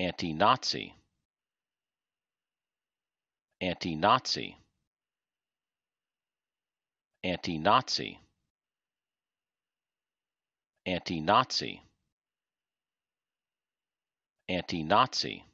anti-Nazi anti-Nazi anti-Nazi anti-Nazi anti-Nazi